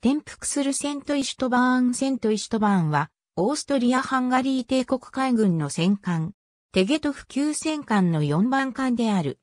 転覆するセントイシュトバーンセントイシュトバーンは、オーストリア・ハンガリー帝国海軍の戦艦、テゲトフ級戦艦の4番艦である。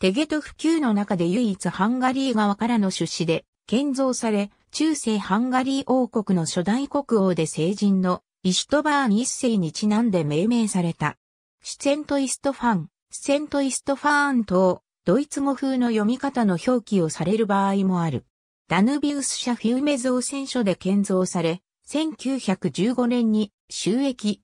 テゲトフ級の中で唯一ハンガリー側からの出資で、建造され、中世ハンガリー王国の初代国王で成人のイシュトバーン一世にちなんで命名された。シュセントイストファン、セントイストファーン等、ドイツ語風の読み方の表記をされる場合もある。ダヌビウス社フィウメ造船所で建造され、1915年に収益。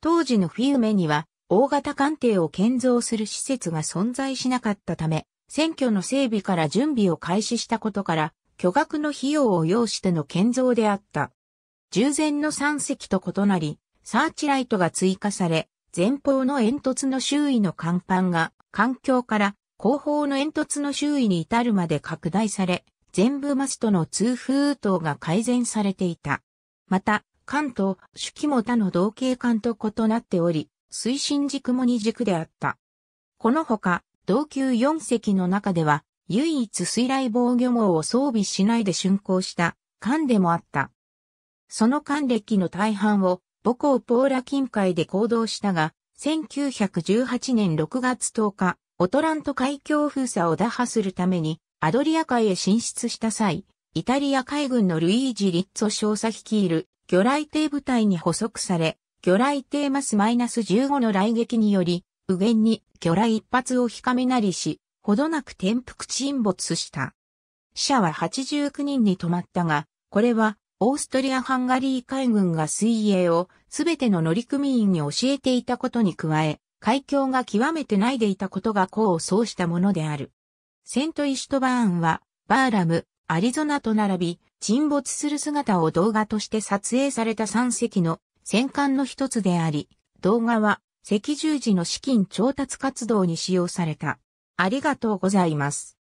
当時のフィウメには大型艦艇を建造する施設が存在しなかったため、選挙の整備から準備を開始したことから、巨額の費用を要しての建造であった。従前の三隻と異なり、サーチライトが追加され、前方の煙突の周囲の甲板が、環境から後方の煙突の周囲に至るまで拡大され、全部マストの通風等が改善されていた。また、関と主機も他の同型艦と異なっており、推進軸も二軸であった。このほか、同級四隻の中では、唯一水雷防御網を装備しないで竣工した艦でもあった。その艦歴の大半を母校ポーラ近海で行動したが、1918年6月10日、オトラント海峡封鎖を打破するためにアドリア海へ進出した際、イタリア海軍のルイージ・リッツォ少佐率いる魚雷艇部隊に捕捉され、魚雷艇マスマイナス15の雷撃により、右舷に魚雷一発をひかめなりし、ほどなく転覆沈没した。死者は89人に止まったが、これはオーストリア・ハンガリー海軍が水泳をすべての乗組員に教えていたことに加え、海峡が極めてないでいたことが功を奏したものである。セント・イシュトバーンは、バーラム、アリゾナと並び、沈没する姿を動画として撮影された3隻の戦艦の一つであり、動画は赤十字の資金調達活動に使用された。ありがとうございます。